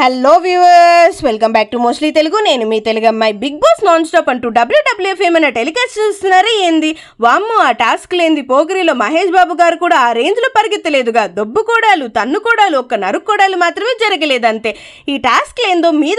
hello viewers welcome back to mostly Telugu నేను మీ తెలుగు అమ్మాయి బిగ్ బాస్ నాన్ స్టాప్ అంటూ డబ్ల్యూడబ్ల్యూఎఫ్ ఏమైనా టెలికాస్ట్ చేస్తున్నారా ఏంది వామ్ము ఆ టాస్క్ లేని పోగిరిలో మహేష్ బాబు గారు కూడా ఆ రేంజ్లో పరిగెత్తలేదుగా దొబ్బుకోడాలు తన్నుకోడాలు ఒక్క నరుక్కోడాలు మాత్రమే జరగలేదంతే ఈ టాస్క్ లేదో మీద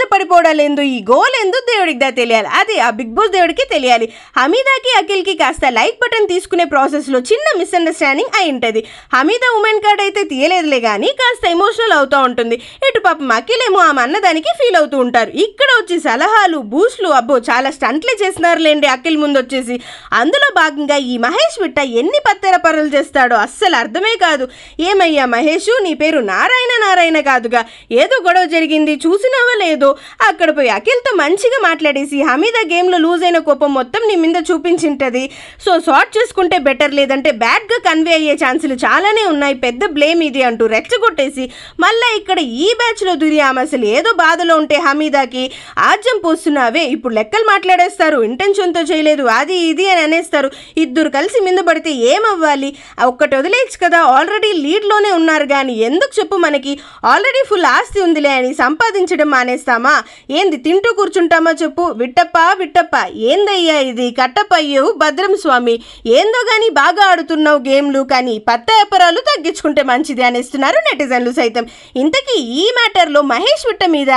ఏందో ఈ గోల్ ఏందో దా తెలియాలి అది ఆ బిగ్ బాస్ దేవుడికి తెలియాలి హమీదాకి అఖిల్కి కాస్త లైక్ బటన్ తీసుకునే ప్రాసెస్లో చిన్న మిస్అండర్స్టాండింగ్ అయి ఉంటుంది హమీదా ఉమెన్ కార్డ్ అయితే తీయలేదులే కానీ కాస్త ఎమోషనల్ అవుతూ ఉంటుంది ఇటు పాపం అఖిలే మేము ఆమె అన్నదానికి ఫీల్ అవుతూ ఉంటారు ఇక్కడ వచ్చి సలహాలు బూస్ట్లు అబ్బో చాలా స్టంట్లు చేసినారులేండి అఖిల్ ముందు వచ్చేసి అందులో భాగంగా ఈ మహేష్ బిట్ట ఎన్ని పత్తెర పనులు చేస్తాడో అస్సలు అర్థమే కాదు ఏమయ్యా మహేషు నీ పేరు నారాయణ నారాయణ కాదుగా ఏదో గొడవ జరిగింది చూసినావా లేదో అక్కడ పోయి అఖిల్తో మంచిగా మాట్లాడేసి హమీద గేమ్లో లూజ్ అయిన కోపం మొత్తం నీ మీద చూపించింటది సో షార్ట్ చేసుకుంటే బెటర్ లేదంటే బ్యాడ్గా కన్వే అయ్యే ఛాన్సులు చాలానే ఉన్నాయి పెద్ద బ్లేమ్ ఇది అంటూ రెచ్చగొట్టేసి మళ్ళీ ఇక్కడ ఈ బ్యాచ్లో దురి ఆమె అసలు ఏదో బాధలో ఉంటే హమీదాకి ఆజ్యం పోస్తున్నావే ఇప్పుడు లెక్కలు మాట్లాడేస్తారు ఇంటెన్షన్తో చేయలేదు అది ఇది అని అనేస్తారు ఇద్దరు కలిసి మింద పడితే ఏమవ్వాలి ఒక్కటి వదిలేయచ్చు కదా ఆల్రెడీ లీడ్లోనే ఉన్నారు కానీ ఎందుకు చెప్పు మనకి ఆల్రెడీ ఫుల్ ఆస్తి ఉందిలే అని సంపాదించడం మానేస్తామా ఏంది తింటూ కూర్చుంటామా చెప్పు విట్టప్ప విట్టప్ప ఏందయ్యా ఇది కట్టపయ్యో భద్రం స్వామి ఏందో కానీ బాగా ఆడుతున్నావు గేమ్లు కానీ పత్త వ్యాపారాలు తగ్గించుకుంటే మంచిది అనేస్తున్నారు నెటిజన్లు సైతం ఇంతకీ ఈ మ్యాటర్లో మహేష్ విట్ట మీద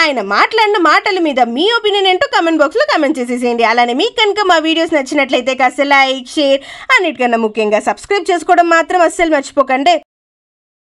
ఆయన మాట్లాడిన మాటల మీద మీ ఒపీనియన్ ఏంటో కమెంట్ బాక్స్లో కమెంట్ చేసేసేయండి అలానే మీకు కనుక మా వీడియోస్ నచ్చినట్లయితే కాస్త లైక్ షేర్ అన్నిటికన్నా ముఖ్యంగా సబ్స్క్రైబ్ చేసుకోవడం మాత్రం అస్సలు మర్చిపోకండి